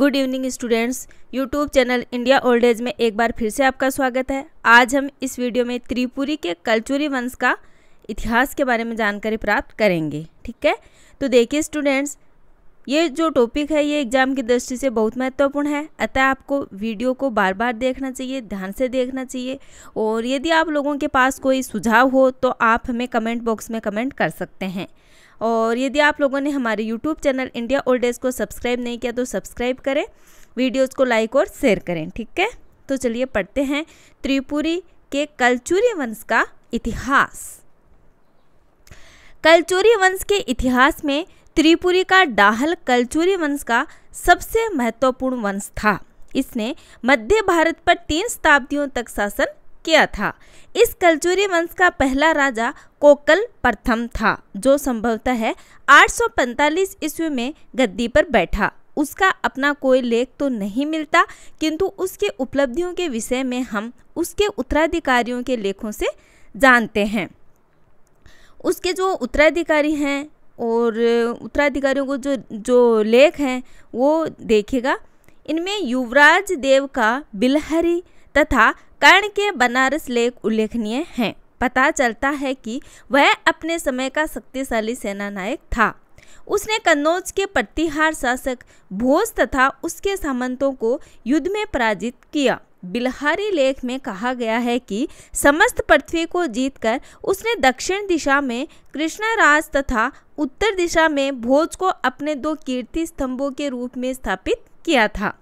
good evening students YouTube channel India old age में एक बार फिर से आपका स्वागत है आज हम इस वीडियो में त्रिपुरी के कल्चुरी वंश का इतिहास के बारे में जानकारी प्राप्त करेंगे ठीक है तो देखिए स्टूडेंट्स ये जो टॉपिक है ये एग्जाम की दृष्टि से बहुत महत्वपूर्ण है अतः आपको वीडियो को बार बार देखना चाहिए ध्यान से देखना चाहिए और यदि आप लोगों के पास कोई सुझाव हो तो आप हमें कमेंट बॉक्स में कमेंट कर सकते हैं और यदि आप लोगों ने हमारे YouTube channel India old age को सब्सक्राइब नहीं किया तो सब्सक्राइब करें वीडियोज़ को लाइक और शेयर करें ठीक है तो चलिए पढ़ते हैं त्रिपुरी के कलचूरी वंश का इतिहास कलचूरी वंश के इतिहास में त्रिपुरी का डाहल कलचुरी वंश का सबसे महत्वपूर्ण वंश था इसने मध्य भारत पर तीन शताब्दियों तक शासन किया था इस कलचुरी वंश का पहला राजा कोकल प्रथम था जो संभवतः है 845 ईस्वी में गद्दी पर बैठा उसका अपना कोई लेख तो नहीं मिलता किंतु उसके उपलब्धियों के विषय में हम उसके उत्तराधिकारियों के लेखों से जानते हैं उसके जो उत्तराधिकारी हैं और उत्तराधिकारियों को जो जो लेख हैं वो देखेगा इनमें युवराज देव का बिलहरी तथा कर्ण के बनारस लेख उल्लेखनीय हैं पता चलता है कि वह अपने समय का शक्तिशाली सेना नायक था उसने कन्नौज के प्रतिहार शासक भोज तथा उसके सामंतों को युद्ध में पराजित किया बिलहारी लेख में कहा गया है कि समस्त पृथ्वी को जीतकर उसने दक्षिण दिशा में कृष्णराज तथा उत्तर दिशा में भोज को अपने दो कीर्ति स्तंभों के रूप में स्थापित किया था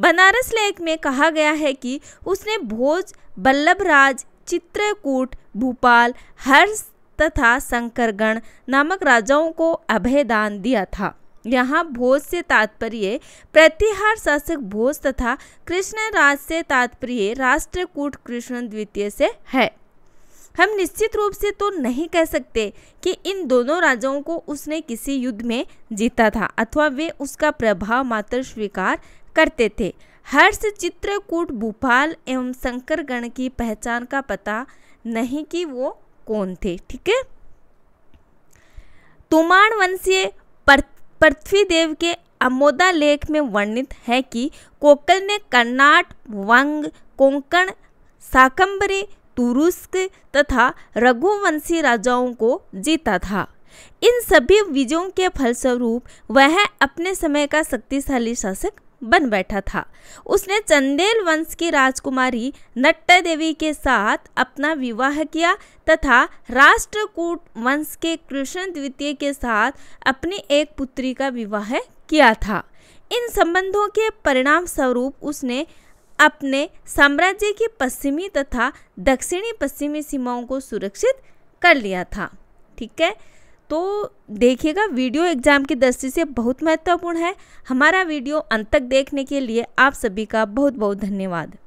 बनारस लेख में कहा गया है कि उसने भोज बल्लभराज चित्रकूट भोपाल हर्ष तथा शंकरगण नामक राजाओं को अभयदान दिया था यहाँ भोज से तात्पर्य प्रतिहार शासक भोज तथा कृष्ण राज से तात्पर्य राष्ट्रकूट कृष्ण द्वितीय से है हम निश्चित रूप से तो नहीं कह सकते कि इन दोनों राजाओं को उसने किसी युद्ध में जीता था अथवा वे उसका प्रभाव मात्र स्वीकार करते थे हर्ष चित्रकूट भूपाल एवं शंकरगण की पहचान का पता नहीं कि वो कौन थे ठीक है तुमान वंशीय पृथ्वी देव के अमोदा लेख में वर्णित है कि कोकल ने कर्नाट वंग कोंकण साकंबरी तुरुस्क तथा रघुवंशी राजाओं को जीता था इन सभी विजयों के फलस्वरूप वह अपने समय का शक्तिशाली शासक बन बैठा था उसने चंदेल वंश की राजकुमारी नट्टा देवी के साथ अपना विवाह किया तथा राष्ट्रकूट वंश के कृष्ण द्वितीय के साथ अपनी एक पुत्री का विवाह किया था इन संबंधों के परिणाम स्वरूप उसने अपने साम्राज्य की पश्चिमी तथा दक्षिणी पश्चिमी सीमाओं को सुरक्षित कर लिया था ठीक है तो देखिएगा वीडियो एग्ज़ाम की दृष्टि से बहुत महत्वपूर्ण है हमारा वीडियो अंत तक देखने के लिए आप सभी का बहुत बहुत धन्यवाद